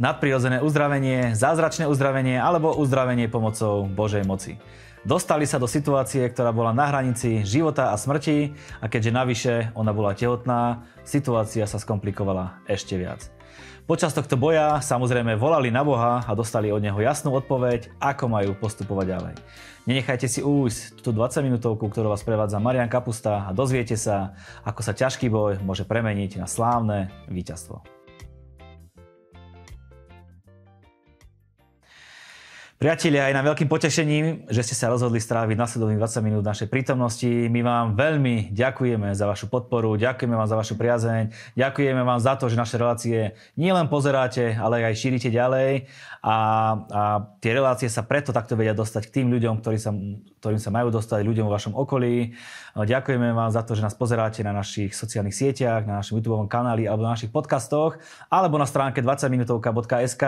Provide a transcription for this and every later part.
nadprirodzené uzdravenie, zázračné uzdravenie alebo uzdravenie pomocou Božej moci. Dostali sa do situácie, ktorá bola na hranici života a smrti a keďže navyše ona bola tehotná, situácia sa skomplikovala ešte viac. Počas tohto boja samozrejme volali na Boha a dostali od neho jasnú odpoveď, ako majú postupovať ďalej. Nenechajte si újsť túto 20 minútovku, ktorú vás prevádza Marian Kapusta a dozviete sa, ako sa ťažký boj môže premeniť na slávne víťazstvo. Priatelia, aj na veľkým potešením, že ste sa rozhodli stráviť nasledovných 20 minút našej prítomnosti. My vám veľmi ďakujeme za vašu podporu, ďakujeme vám za vašu priazeň, ďakujeme vám za to, že naše relácie nielen pozeráte, ale aj šírite ďalej. A, a tie relácie sa preto takto vedia dostať k tým ľuďom, ktorý sa, ktorým sa majú dostať, ľuďom v vašom okolí. Ďakujeme vám za to, že nás pozeráte na našich sociálnych sieťach, na našom YouTube kanáli alebo na našich podcastoch, alebo na stránke 20minutovka.sk,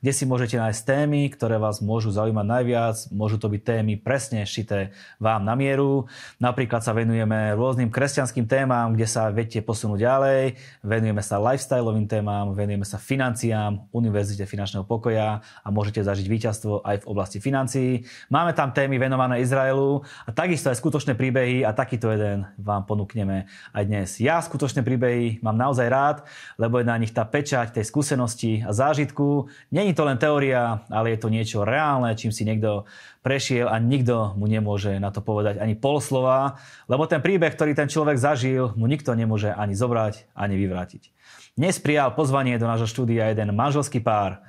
kde si môžete nájsť témy, ktoré vás môžu môžu zaujímať najviac. Môžu to byť témy presne šité vám na mieru. Napríklad sa venujeme rôznym kresťanským témam, kde sa viete posunúť ďalej. Venujeme sa lifestyleovým témam, venujeme sa financiám, univerzite finančného pokoja a môžete zažiť víťazstvo aj v oblasti financií. Máme tam témy venované Izraelu a takisto aj skutočné príbehy a takýto jeden vám ponúkneme aj dnes. Ja skutočné príbehy mám naozaj rád, lebo je na nich tá pečať tej skúsenosti a zážitku. Není to len teória, ale je to niečo reálne reálne, čím si niekto prešiel a nikto mu nemôže na to povedať ani pol slova, lebo ten príbeh, ktorý ten človek zažil, mu nikto nemôže ani zobrať, ani vyvrátiť. Dnes prijal pozvanie do nášho štúdia jeden manželský pár,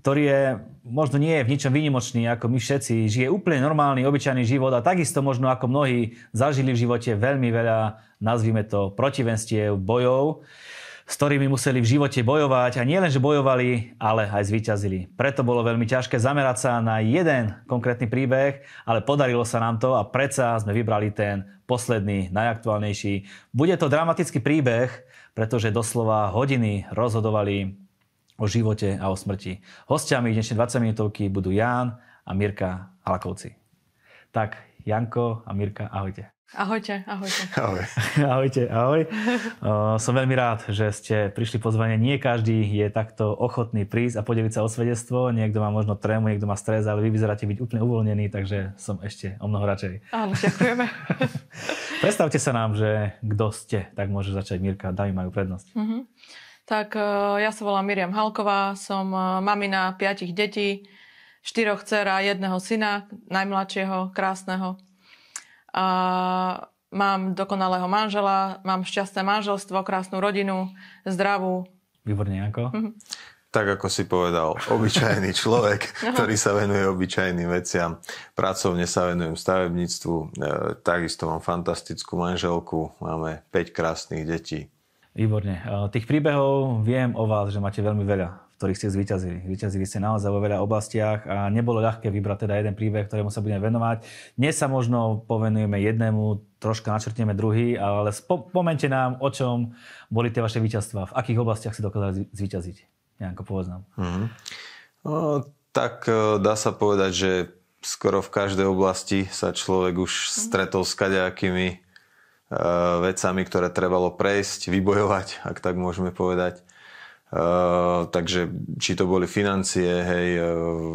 ktorý je, možno nie je v ničom výnimočný, ako my všetci, žije úplne normálny, obyčajný život a takisto možno ako mnohí zažili v živote veľmi veľa, nazvime to, protivenstiev, bojov s ktorými museli v živote bojovať a nie len že bojovali, ale aj zvíťazili. Preto bolo veľmi ťažké zamerať sa na jeden konkrétny príbeh, ale podarilo sa nám to a predsa sme vybrali ten posledný, najaktuálnejší. Bude to dramatický príbeh, pretože doslova hodiny rozhodovali o živote a o smrti. Hostiami dnešnej 20 minútovky budú Ján a Mirka Halakovci. Tak, Janko a Mirka, ahojte. Ahojte, ahojte. Ahoj. Ahojte, ahoj. som veľmi rád, že ste prišli pozvanie. Nie každý je takto ochotný prísť a podeliť sa o svedectvo. Niekto má možno trému, niekto má stres, ale vy vyzeráte byť úplne uvoľnený, takže som ešte o mnoho radšej. Áno, ďakujeme. Predstavte sa nám, že kto ste, tak môže začať Mirka, dámy majú prednosť. Uh-huh. Tak e, ja sa volám Miriam Halková, som e, mamina piatich detí, štyroch dcer a jedného syna, najmladšieho, krásneho a mám dokonalého manžela, mám šťastné manželstvo, krásnu rodinu, zdravú. Výborne, ako? Mhm. Tak ako si povedal, obyčajný človek, ktorý sa venuje obyčajným veciam. Pracovne sa venujem stavebníctvu, e, takisto mám fantastickú manželku, máme 5 krásnych detí. Výborne. E, tých príbehov viem o vás, že máte veľmi veľa ktorých ste zvíťazili. Vyťazili ste naozaj vo veľa oblastiach a nebolo ľahké vybrať teda jeden príbeh, ktorému sa budeme venovať. Dnes sa možno povenujeme jednému, troška načrtneme druhý, ale spomente nám, o čom boli tie vaše víťazstva, v akých oblastiach si dokázali zvíťaziť. Janko, povedz nám. Mm-hmm. No, tak e, dá sa povedať, že skoro v každej oblasti sa človek už mhm. stretol s kadejakými e, vecami, ktoré trebalo prejsť, vybojovať, ak tak môžeme povedať takže či to boli financie, hej,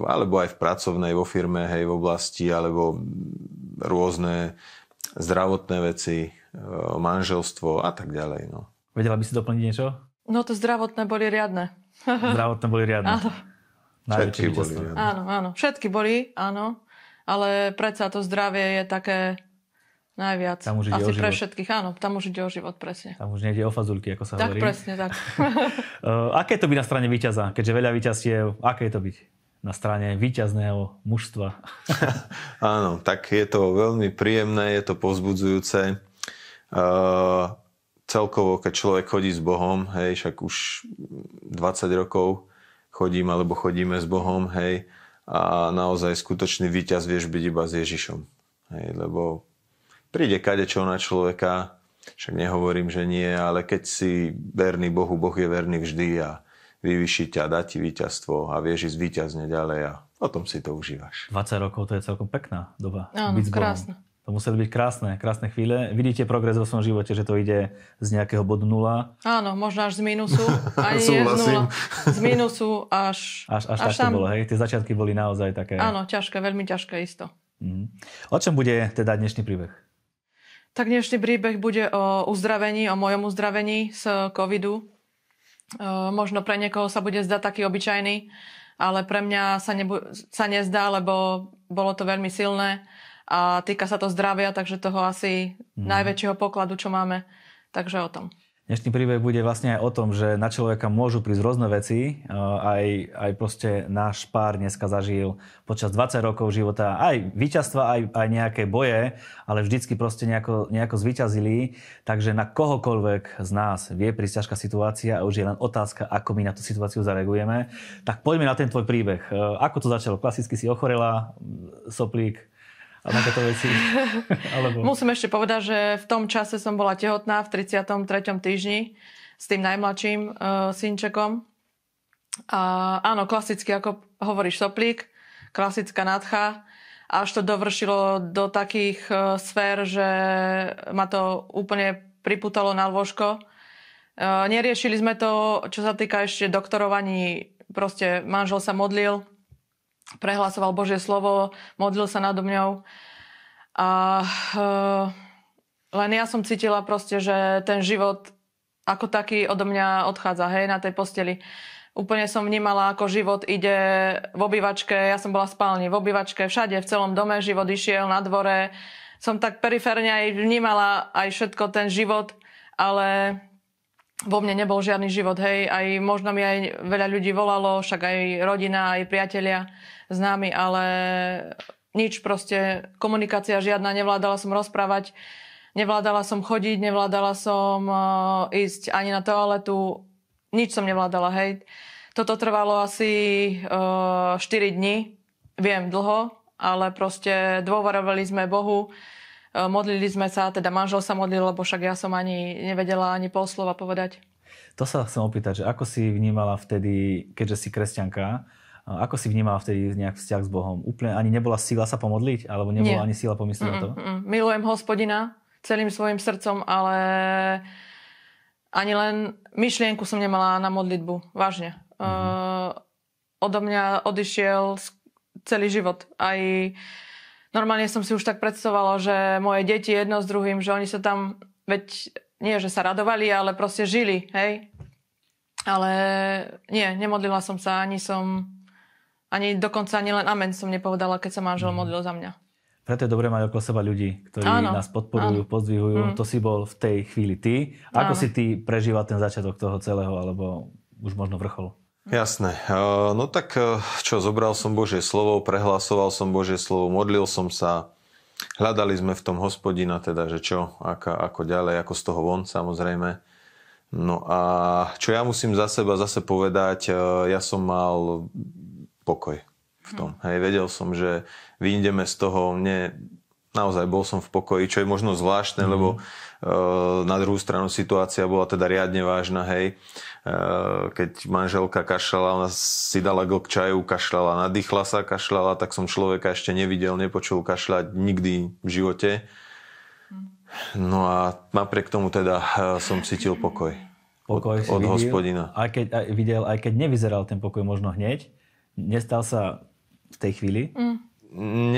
alebo aj v pracovnej, vo firme, hej, v oblasti, alebo rôzne zdravotné veci, manželstvo a tak ďalej. No. Vedela by si doplniť niečo? No to zdravotné boli riadne. zdravotné boli riadne. Áno. Všetky boli riadne. Áno, áno. Všetky boli, áno. Ale predsa to zdravie je také Najviac. Tam už ide Asi o život. pre všetkých, áno. Tam už ide o život, presne. Tam už nejde o fazulky, ako sa tak, hovorí. Tak, presne, tak. Eh, aké to byť na strane víťaza? Keďže veľa víťazstiev, aké je to byť na strane víťazného mužstva? áno, tak je to veľmi príjemné, je to povzbudzujúce. Uh, celkovo, keď človek chodí s Bohom, hej, však už 20 rokov chodím alebo chodíme s Bohom, hej, a naozaj skutočný víťaz vieš byť iba s Ježišom. Hej, lebo príde kadečo na človeka, však nehovorím, že nie, ale keď si verný Bohu, Boh je verný vždy a vyvyší ťa, dá ti víťazstvo a vieš ísť víťazne ďalej a potom si to užívaš. 20 rokov to je celkom pekná doba. Áno, krásna. To museli byť krásne, krásne chvíle. Vidíte progres vo svojom živote, že to ide z nejakého bodu nula. Áno, možno až z minusu. Ani nie z nula. Z minusu až... Až, až, až tak tam... to bolo, hej? Tie začiatky boli naozaj také... Áno, ťažké, veľmi ťažké, isto. Mm. O čom bude teda dnešný príbeh? Tak dnešný príbeh bude o uzdravení, o mojom uzdravení z covidu. E, možno pre niekoho sa bude zdať taký obyčajný, ale pre mňa sa, nebu- sa nezdá, lebo bolo to veľmi silné a týka sa to zdravia, takže toho asi mm. najväčšieho pokladu, čo máme. Takže o tom. Dnešný príbeh bude vlastne aj o tom, že na človeka môžu prísť rôzne veci. E, aj, aj proste náš pár dneska zažil počas 20 rokov života aj víťazstva, aj, aj nejaké boje, ale vždycky proste nejako, nejako zvyťazili. Takže na kohokoľvek z nás vie prísť ťažká situácia a už je len otázka, ako my na tú situáciu zareagujeme. Tak poďme na ten tvoj príbeh. E, ako to začalo? Klasicky si ochorela, soplík, a takéto veci. Alebo... Musím ešte povedať, že v tom čase som bola tehotná v 33. týždni s tým najmladším uh, synčekom. A, áno, klasicky, ako hovoríš, soplík, klasická nadcha. Až to dovršilo do takých uh, sfér, že ma to úplne priputalo na lôžko. Eh, neriešili sme to, čo sa týka ešte doktorovaní. Proste manžel sa modlil, prehlasoval Božie slovo, modlil sa nad mňou. A uh, len ja som cítila proste, že ten život ako taký odo mňa odchádza, hej, na tej posteli. Úplne som vnímala, ako život ide v obývačke, ja som bola v spálni, v obývačke, všade, v celom dome život išiel, na dvore. Som tak periférne aj vnímala aj všetko ten život, ale vo mne nebol žiadny život, hej, aj možno mi aj veľa ľudí volalo, však aj rodina, aj priatelia, známi, ale nič proste, komunikácia žiadna, nevládala som rozprávať, nevládala som chodiť, nevládala som e, ísť ani na toaletu, nič som nevládala, hej. Toto trvalo asi uh, 4 dní, viem dlho, ale proste dôverovali sme Bohu, e, modlili sme sa, teda manžel sa modlil, lebo však ja som ani nevedela ani pol slova povedať. To sa chcem opýtať, že ako si vnímala vtedy, keďže si kresťanka, ako si vnímala vtedy nejak vzťah s Bohom? Úplne ani nebola sila sa pomodliť? Alebo nebola Nie. ani sila pomyslieť na to? Mm-mm. Milujem hospodina celým svojim srdcom, ale ani len myšlienku som nemala na modlitbu. Vážne. Mm-hmm. odo mňa odišiel celý život. Aj normálne som si už tak predstavovala, že moje deti jedno s druhým, že oni sa tam, veď nie, že sa radovali, ale proste žili, hej. Ale nie, nemodlila som sa, ani som ani dokonca ani len amen som nepovedala, keď sa manžel mm. modlil za mňa. Preto je dobré mať okolo seba ľudí, ktorí áno, nás podporujú, áno. pozdvihujú. Mm. To si bol v tej chvíli ty. Ako áno. si ty prežíval ten začiatok toho celého, alebo už možno vrchol? Jasné. E, no tak e, čo, zobral som Božie slovo, prehlasoval som Božie slovo, modlil som sa. Hľadali sme v tom hospodina, teda, že čo, ako, ako ďalej, ako z toho von samozrejme. No a čo ja musím za seba zase povedať, e, ja som mal pokoj v mhm. tom. Hej, vedel som, že vyjdeme z toho, mne naozaj bol som v pokoji, čo je možno zvláštne, hmm. lebo e, na druhú stranu situácia bola teda riadne vážna, hej. E, keď manželka kašľala, ona si dala glk čaju, kašľala, nadýchla sa, kašľala, tak som človeka ešte nevidel, nepočul kašľať nikdy v živote. Mhm. No a napriek tomu teda e, som cítil pokoj. Pokoj od, si od videl, hospodina. Aj keď, aj videl, aj keď nevyzeral ten pokoj možno hneď, nestal sa v tej chvíli? Mm.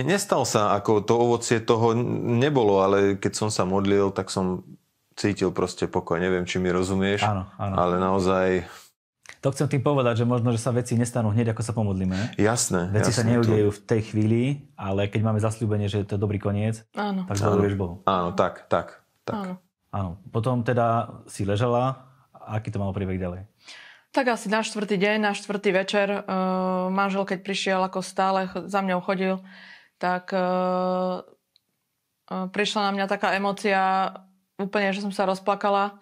Nestal sa, ako to ovocie toho nebolo, ale keď som sa modlil, tak som cítil proste pokoj. Neviem, či mi rozumieš, áno, áno. ale naozaj... To chcem tým povedať, že možno, že sa veci nestanú hneď, ako sa pomodlíme. Jasné. Veci jasné, sa neudejú to... v tej chvíli, ale keď máme zaslúbenie, že to je to dobrý koniec, áno. tak dôveruješ Bohu. Áno, tak, tak, tak. Áno. áno. Potom teda si ležala, aký to mal príbeh ďalej? Tak asi na štvrtý deň, na štvrtý večer uh, manžel, keď prišiel, ako stále za mňou chodil, tak uh, uh, prišla na mňa taká emocia úplne, že som sa rozplakala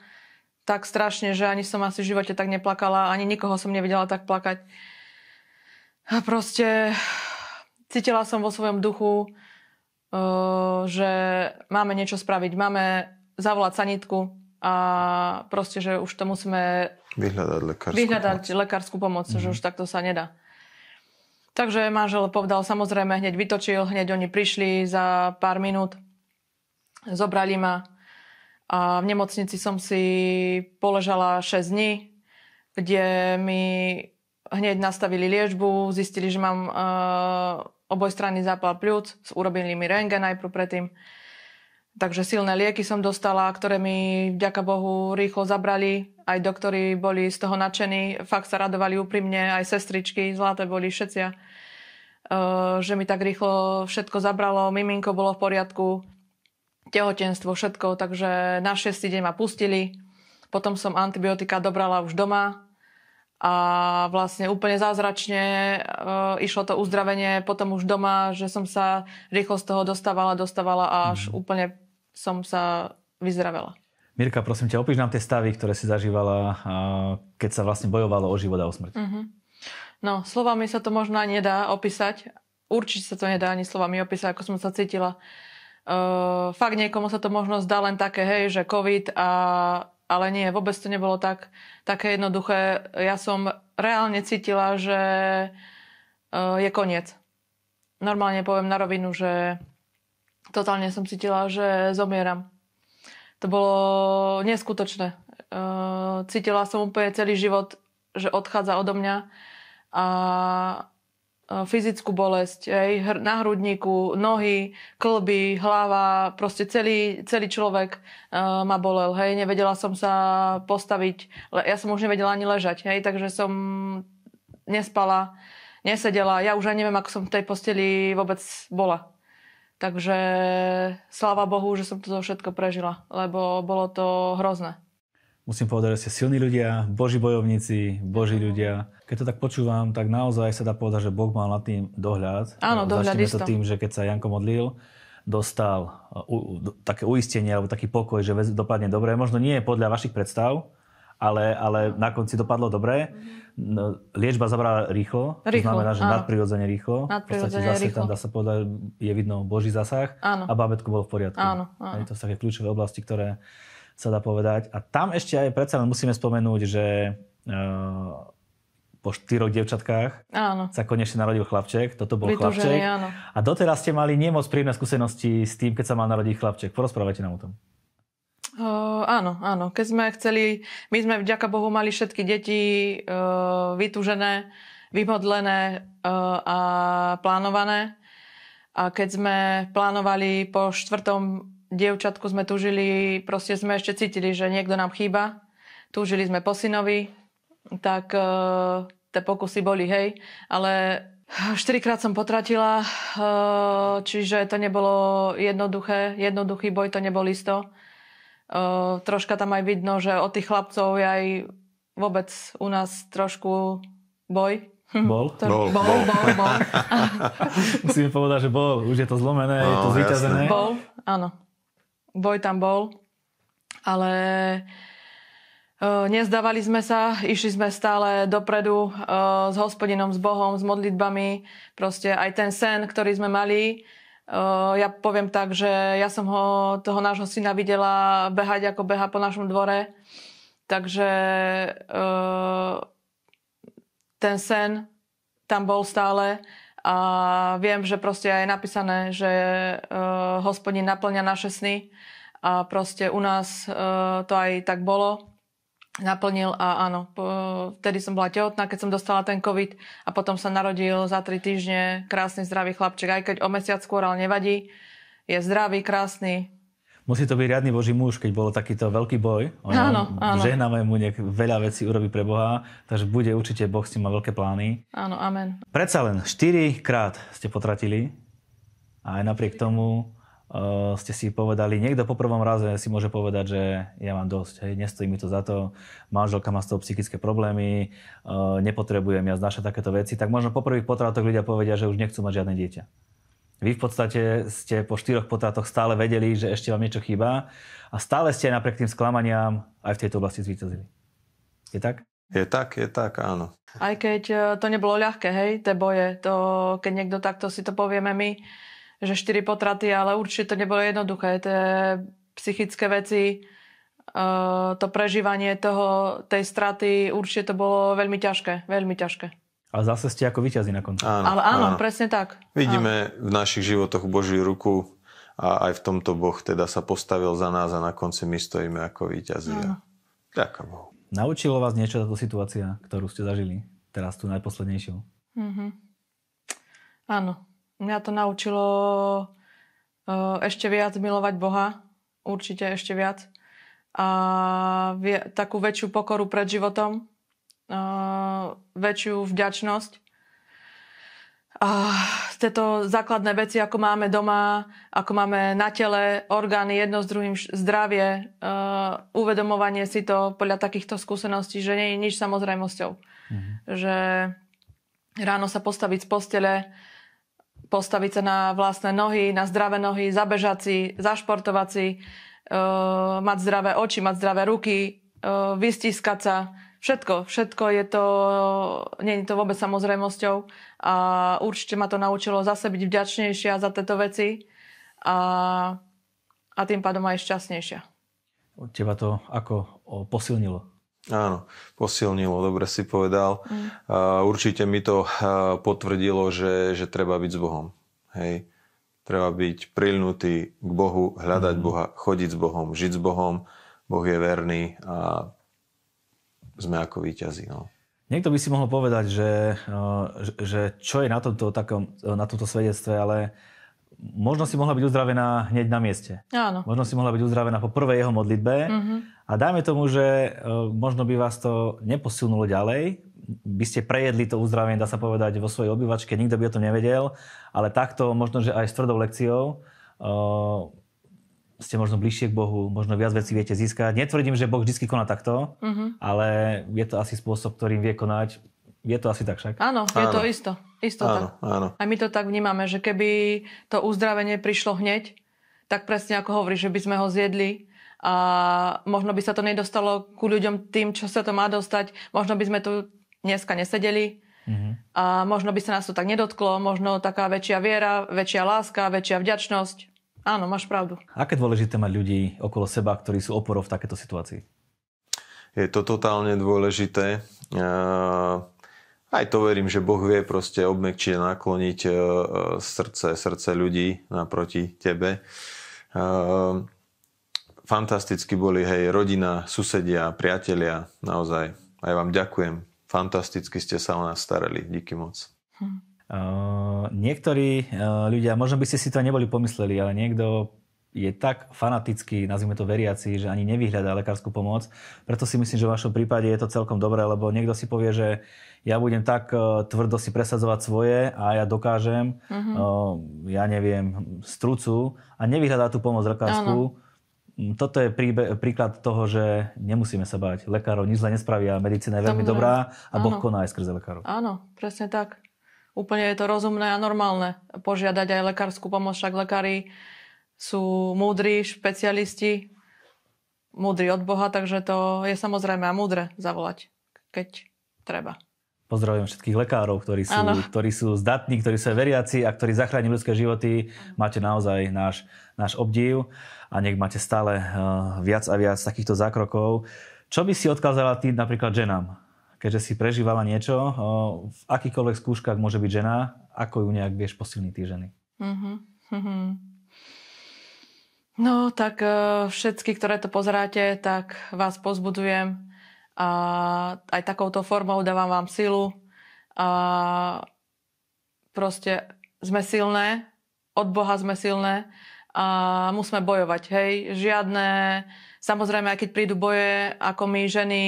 tak strašne, že ani som asi v živote tak neplakala, ani nikoho som nevidela tak plakať. A proste cítila som vo svojom duchu, uh, že máme niečo spraviť, máme zavolať sanitku, a proste, že už to musíme vyhľadať lekárskú, vyhľadať pomoc. lekárskú pomoc, mm. že už mhm. takto sa nedá. Takže manžel povedal, samozrejme, hneď vytočil, hneď oni prišli za pár minút, zobrali ma a v nemocnici som si poležala 6 dní, kde mi hneď nastavili liečbu, zistili, že mám uh, obojstranný zápal pľúc, urobili mi rengen najprv predtým, Takže silné lieky som dostala, ktoré mi, vďaka Bohu, rýchlo zabrali. Aj doktori boli z toho nadšení, fakt sa radovali úprimne, aj sestričky, zlaté boli všetci. E, že mi tak rýchlo všetko zabralo, miminko bolo v poriadku, tehotenstvo, všetko. Takže na 6 deň ma pustili. Potom som antibiotika dobrala už doma, a vlastne úplne zázračne e, išlo to uzdravenie potom už doma, že som sa rýchlo z toho dostávala, dostávala až mm. úplne som sa vyzdravela. Mirka, prosím ťa, opíš nám tie stavy, ktoré si zažívala, keď sa vlastne bojovalo o život a o smrť. Uh-huh. No, slovami sa to možno ani nedá opísať. Určite sa to nedá ani slovami opísať, ako som sa cítila. Uh, fakt niekomu sa to možno zdá len také, hej, že COVID, a, ale nie, vôbec to nebolo tak, také jednoduché. Ja som reálne cítila, že uh, je koniec. Normálne poviem na rovinu, že totálne som cítila, že zomieram. To bolo neskutočné. Cítila som úplne celý život, že odchádza odo mňa a e, fyzickú bolesť, aj na hrudníku, nohy, klby, hlava, proste celý, celý človek uh, ma bolel, hej, nevedela som sa postaviť, le- ja som už nevedela ani ležať, hej, takže som nespala, nesedela, ja už ani neviem, ako som v tej posteli vôbec bola. Takže sláva Bohu, že som to všetko prežila, lebo bolo to hrozné. Musím povedať, že ste silní ľudia, boží bojovníci, boží ľudia. Keď to tak počúvam, tak naozaj sa dá povedať, že Boh mal nad tým dohľad. Áno, dohľad Začneme to tým, že keď sa Janko modlil, dostal u, uh, u, také uistenie alebo taký pokoj, že dopadne dobre. Možno nie podľa vašich predstav, ale, ale na konci dopadlo dobre. No, liečba zabrala rýchlo, rýchlo to znamená, že áno. nadprirodzene rýchlo. Nadprirodzene v podstate zase tam dá sa povedať, je vidno Boží zasah áno. a bábetko bolo v poriadku. Áno, áno. Je to sú také kľúčové oblasti, ktoré sa dá povedať. A tam ešte aj predsa len musíme spomenúť, že uh, po štyroch devčatkách áno. sa konečne narodil chlapček. Toto bol Vytúžený, chlapček. Áno. A doteraz ste mali nemoc príjemné skúsenosti s tým, keď sa mal narodiť chlapček. Porozprávajte nám o tom. Uh, áno, áno. Keď sme chceli, my sme vďaka Bohu mali všetky deti uh, vytužené, vymodlené uh, a plánované. A keď sme plánovali po štvrtom dievčatku, sme tužili, proste sme ešte cítili, že niekto nám chýba. Túžili sme po synovi, tak uh, tie pokusy boli, hej. Ale Štyrikrát som potratila, čiže to nebolo jednoduché, jednoduchý boj to nebol isto troška tam aj vidno, že od tých chlapcov je aj vôbec u nás trošku boj. Bol? To, bol, bol, bol. bol, bol. Musím povedať, že bol. Už je to zlomené, no, je to zvýťazené. Jasne. Bol, áno. Boj tam bol, ale nezdávali sme sa, išli sme stále dopredu s hospodinom, s Bohom, s modlitbami. Proste aj ten sen, ktorý sme mali, ja poviem tak, že ja som ho, toho nášho syna videla behať ako beha po našom dvore. Takže ten sen tam bol stále a viem, že proste je napísané, že hospodin naplňa naše sny a proste u nás to aj tak bolo naplnil a áno, po, vtedy som bola tehotná, keď som dostala ten COVID a potom sa narodil za tri týždne krásny zdravý chlapček, aj keď o mesiac skôr, ale nevadí. Je zdravý, krásny. Musí to byť riadny Boží muž, keď bol takýto veľký boj. Ono, áno, áno. Žehnáme mu, nech veľa vecí urobí pre Boha, takže bude určite, Boh s tým má veľké plány. Áno, amen. Predsa len 4 krát ste potratili a aj napriek tomu Eh, ste si povedali, niekto po prvom raze si môže povedať, že ja mám dosť, hej, nestojí mi to za to, manželka má z toho psychické problémy, uh, nepotrebujem ja znašať takéto veci, tak možno po prvých potratoch ľudia povedia, že už nechcú mať žiadne dieťa. Vy v podstate ste po štyroch potratoch stále vedeli, že ešte vám niečo chýba a stále ste napriek tým sklamaniam aj v tejto oblasti zvíťazili. Je tak? Je tak, je tak, áno. Aj keď eh, to nebolo ľahké, hej, tie boje, to, keď niekto takto si to povieme my, že štyri potraty, ale určite to nebolo jednoduché. Tie psychické veci, eh, to prežívanie toho, tej straty, určite to bolo veľmi ťažké, veľmi ťažké. A zase ste ako vyťazí na konci. Áno, Ale áno, áno, presne tak. Vidíme áno. v našich životoch Božiu ruku a aj v tomto Boh teda sa postavil za nás a na konci my stojíme ako víťazi. Ďakujem Bohu. Naučilo vás niečo táto situácia, ktorú ste zažili? Teraz tú najposlednejšiu. Mm-hmm. Áno, Mňa to naučilo e, ešte viac milovať Boha, určite ešte viac. A takú väčšiu pokoru pred životom, e, väčšiu vďačnosť. A tieto základné veci, ako máme doma, ako máme na tele, orgány, jedno s druhým, zdravie, e, uvedomovanie si to podľa takýchto skúseností, že nie je nič samozrejmosťou. Mhm. Že ráno sa postaviť z postele, postaviť sa na vlastné nohy, na zdravé nohy, zabežať si, zašportovať si, e, mať zdravé oči, mať zdravé ruky, e, vystiskať sa. Všetko, všetko je to, nie je to vôbec samozrejmosťou a určite ma to naučilo zase byť vďačnejšia za tieto veci a, a tým pádom aj šťastnejšia. Teba to ako posilnilo? Áno, posilnilo, dobre si povedal. Mm. Uh, určite mi to uh, potvrdilo, že, že treba byť s Bohom. Hej. Treba byť prilnutý k Bohu, hľadať mm. Boha, chodiť s Bohom, žiť s Bohom. Boh je verný a sme ako víťazí. No. Niekto by si mohol povedať, že, že čo je na tomto, takom, na tomto svedectve, ale možno si mohla byť uzdravená hneď na mieste. Áno. Možno si mohla byť uzdravená po prvej jeho modlitbe. Mm-hmm. A dajme tomu, že e, možno by vás to neposunulo ďalej, by ste prejedli to uzdravenie, dá sa povedať, vo svojej obývačke, nikto by o tom nevedel, ale takto, možno, že aj s tvrdou lekciou, uh, ste možno bližšie k Bohu, možno viac vecí viete získať. Netvrdím, že Boh vždy koná takto, mm-hmm. ale je to asi spôsob, ktorým vie konať je to asi tak však? Áno, je áno. to isto. Istota. Áno, áno. A my to tak vnímame, že keby to uzdravenie prišlo hneď, tak presne ako hovoríš, že by sme ho zjedli a možno by sa to nedostalo ku ľuďom tým, čo sa to má dostať. Možno by sme tu dneska nesedeli mm-hmm. a možno by sa nás to tak nedotklo. Možno taká väčšia viera, väčšia láska, väčšia vďačnosť. Áno, máš pravdu. Aké dôležité mať ľudí okolo seba, ktorí sú oporov v takéto situácii? Je to totálne dôležité. Uh aj to verím, že Boh vie proste obmekčiť a nakloniť e, e, srdce, srdce ľudí naproti tebe. E, fantasticky boli, hej, rodina, susedia, priatelia, naozaj. Aj vám ďakujem. Fantasticky ste sa o nás starali. Díky moc. Hm. Uh, niektorí uh, ľudia, možno by ste si to neboli pomysleli, ale niekto je tak fanatický, nazvime to veriaci, že ani nevyhľadá lekárskú pomoc. Preto si myslím, že v vašom prípade je to celkom dobré, lebo niekto si povie, že ja budem tak e, tvrdo si presadzovať svoje a ja dokážem, mm-hmm. ja neviem, strucu a nevyhľadá tú pomoc lekárskú. Ano. Mm, toto je príbe, príklad toho, že nemusíme sa báť. Lekárov nič zle nespravia, medicína je veľmi dobrá a Boh koná aj skrze lekárov. Áno, presne tak. Úplne je to rozumné a normálne požiadať aj lekárskú pomoc, však lekári sú múdri špecialisti, múdri od Boha, takže to je samozrejme a múdre zavolať, keď treba. Pozdravujem všetkých lekárov, ktorí sú, ano. ktorí sú zdatní, ktorí sú veriaci a ktorí zachráni ľudské životy. Máte naozaj náš, náš obdiv a nech máte stále eh, viac a viac takýchto zákrokov. Čo by si odkázala tým napríklad ženám, keďže si prežívala niečo? Eh, v akýchkoľvek skúškach môže byť žena, ako ju nejak vieš posilniť tie ženy? Uh-huh. Uh-huh. No tak e, všetky, ktoré to pozeráte, tak vás pozbudujem. A aj takouto formou dávam vám silu. A proste sme silné, od Boha sme silné a musíme bojovať, hej. Žiadne, samozrejme, aj keď prídu boje, ako my ženy,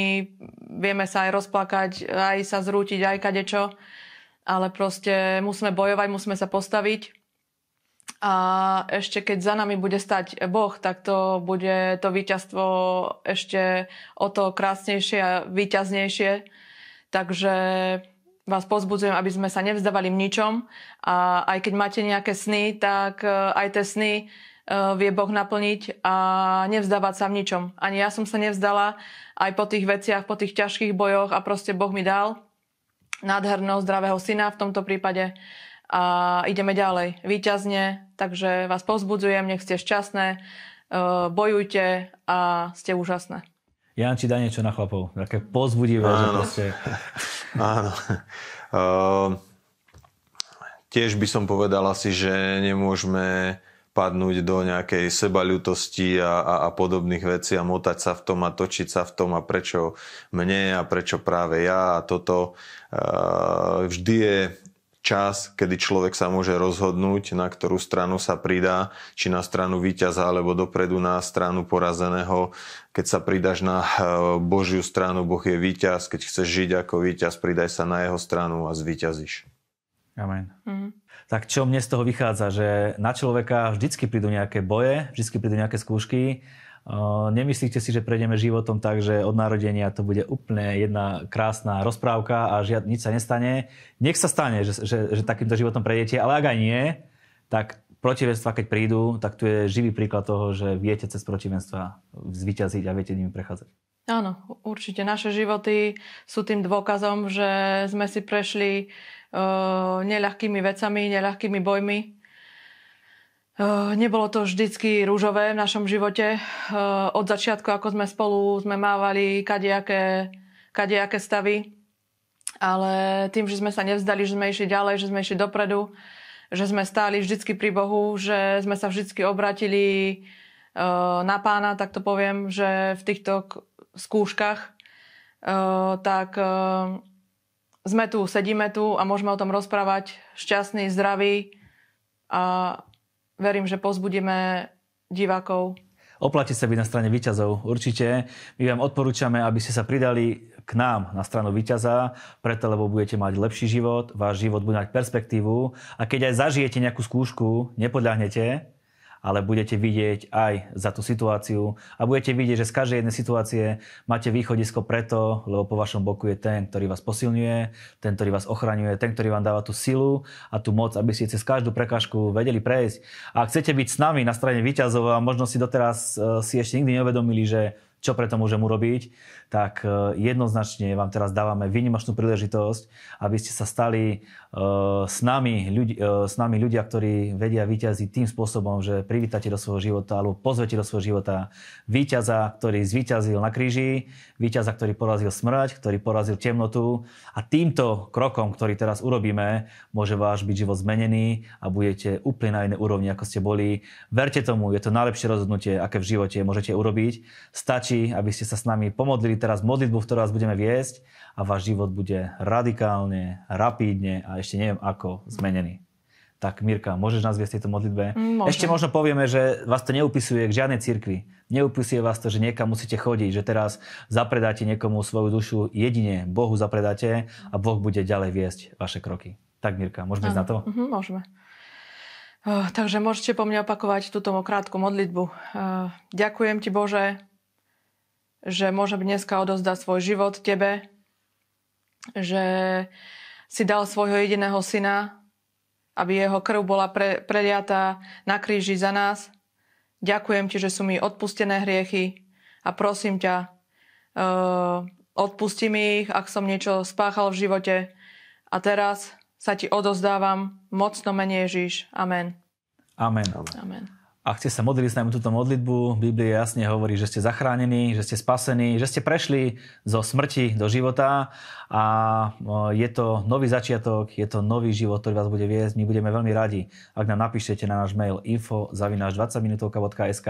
vieme sa aj rozplakať, aj sa zrútiť, aj kadečo, ale proste musíme bojovať, musíme sa postaviť a ešte keď za nami bude stať Boh, tak to bude to víťazstvo ešte o to krásnejšie a výťaznejšie. Takže vás pozbudzujem, aby sme sa nevzdávali v ničom a aj keď máte nejaké sny, tak e, aj tie sny e, vie Boh naplniť a nevzdávať sa v ničom. Ani ja som sa nevzdala aj po tých veciach, po tých ťažkých bojoch a proste Boh mi dal nádherného zdravého syna v tomto prípade a ideme ďalej výťazne, takže vás povzbudzujem, nech ste šťastné, e, bojujte a ste úžasné. Jan, či dá niečo na chlapov? Také pozbudivé, áno. že proste... Áno. Uh, tiež by som povedal asi, že nemôžeme padnúť do nejakej sebaľutosti a, a, a podobných vecí a motať sa v tom a točiť sa v tom a prečo mne a prečo práve ja a toto. Uh, vždy je čas, kedy človek sa môže rozhodnúť, na ktorú stranu sa pridá, či na stranu víťaza alebo dopredu na stranu porazeného. Keď sa pridaš na eh, Božiu stranu, Boh je víťaz. Keď chceš žiť ako víťaz, pridaj sa na jeho stranu a zvíťazíš. Amen. Mm-hmm. Tak čo mne z toho vychádza, že na človeka vždycky prídu nejaké boje, vždycky prídu nejaké skúšky, Nemyslíte si, že prejdeme životom tak, že od narodenia to bude úplne jedna krásna rozprávka a žiad, nič sa nestane. Nech sa stane, že, že, že takýmto životom prejdete, ale ak aj nie, tak protivenstva, keď prídu, tak tu je živý príklad toho, že viete cez protivenstva zvyťaziť a viete nimi prechádzať. Áno, určite. Naše životy sú tým dôkazom, že sme si prešli uh, neľahkými vecami, neľahkými bojmi Nebolo to vždycky rúžové v našom živote. Od začiatku, ako sme spolu, sme mávali kadejaké, kadejaké stavy. Ale tým, že sme sa nevzdali, že sme išli ďalej, že sme išli dopredu, že sme stáli vždycky pri Bohu, že sme sa vždycky obratili na pána, tak to poviem, že v týchto skúškach, tak sme tu, sedíme tu a môžeme o tom rozprávať šťastný, zdravý a verím, že pozbudíme divákov. Oplatí sa byť na strane výťazov, určite. My vám odporúčame, aby ste sa pridali k nám na stranu výťaza, preto lebo budete mať lepší život, váš život bude mať perspektívu a keď aj zažijete nejakú skúšku, nepodľahnete, ale budete vidieť aj za tú situáciu a budete vidieť, že z každej jednej situácie máte východisko preto, lebo po vašom boku je ten, ktorý vás posilňuje, ten, ktorý vás ochraňuje, ten, ktorý vám dáva tú silu a tú moc, aby ste cez každú prekážku vedeli prejsť. A ak chcete byť s nami na strane výťazov a možno si doteraz eh, si ešte nikdy neuvedomili, že čo preto môžem urobiť, tak e, jednoznačne vám teraz dávame výnimočnú príležitosť, aby ste sa stali e, s nami, ľudí, e, s nami ľudia, ktorí vedia vyťaziť tým spôsobom, že privítate do svojho života alebo pozvete do svojho života víťaza, ktorý zvíťazil na kríži, víťaza, ktorý porazil smrť, ktorý porazil temnotu a týmto krokom, ktorý teraz urobíme, môže váš byť život zmenený a budete úplne na inej úrovni, ako ste boli. Verte tomu, je to najlepšie rozhodnutie, aké v živote môžete urobiť. Stačí páči, aby ste sa s nami pomodlili teraz modlitbu, v ktorú vás budeme viesť a váš život bude radikálne, rapídne a ešte neviem ako zmenený. Tak Mirka, môžeš nás viesť tejto modlitbe? Môžem. Ešte možno povieme, že vás to neupisuje k žiadnej cirkvi. Neupisuje vás to, že niekam musíte chodiť, že teraz zapredáte niekomu svoju dušu, jedine Bohu zapredáte a Boh bude ďalej viesť vaše kroky. Tak Mirka, môžeme ísť na to? Mhm, môžeme. Takže môžete po mne opakovať túto krátku modlitbu. Ďakujem ti Bože že môžem dneska odozdať svoj život tebe, že si dal svojho jediného syna, aby jeho krv bola pre, preliatá na kríži za nás. Ďakujem ti, že sú mi odpustené hriechy a prosím ťa, uh, odpusti mi ich, ak som niečo spáchal v živote. A teraz sa ti odozdávam, mocno menej Ježiš. Amen. Amen. Amen a chce sa modliť s nami túto modlitbu, Biblia jasne hovorí, že ste zachránení, že ste spasení, že ste prešli zo smrti do života a e, je to nový začiatok, je to nový život, ktorý vás bude viesť. My budeme veľmi radi, ak nám napíšete na náš mail info 20 minútovkask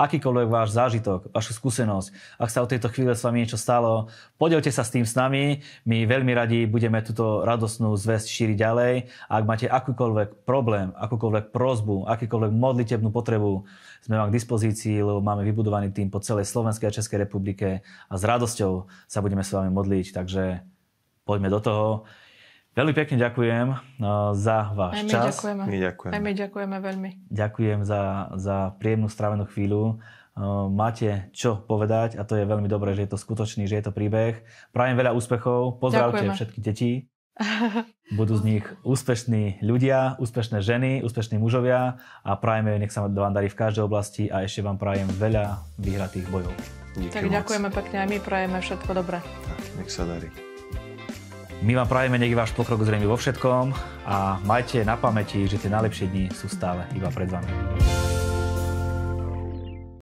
akýkoľvek váš zážitok, vašu skúsenosť, ak sa o tejto chvíle s vami niečo stalo, podielte sa s tým s nami. My veľmi radi budeme túto radosnú zväzť šíriť ďalej. Ak máte akýkoľvek problém, akúkoľvek prozbu, akýkoľvek modlitebnú potrebu, potrebu, sme vám k dispozícii, lebo máme vybudovaný tým po celej Slovenskej a Českej republike a s radosťou sa budeme s vami modliť, takže poďme do toho. Veľmi pekne ďakujem uh, za váš Aj my čas. Ďakujeme. My ďakujeme. Aj my ďakujeme veľmi. Ďakujem za, za príjemnú strávenú chvíľu. Uh, máte čo povedať a to je veľmi dobré, že je to skutočný, že je to príbeh. Prajem veľa úspechov. Pozdravte ďakujeme. všetky deti. Budú z nich úspešní ľudia, úspešné ženy, úspešní mužovia a prajeme, nech sa vám darí v každej oblasti a ešte vám prajem veľa vyhratých bojov. Díky tak moc. ďakujeme pekne a my prajeme všetko dobré. Tak, nech sa darí. My vám prajeme, nech je váš pokrok zrejme vo všetkom a majte na pamäti, že tie najlepšie dni sú stále iba pred vami.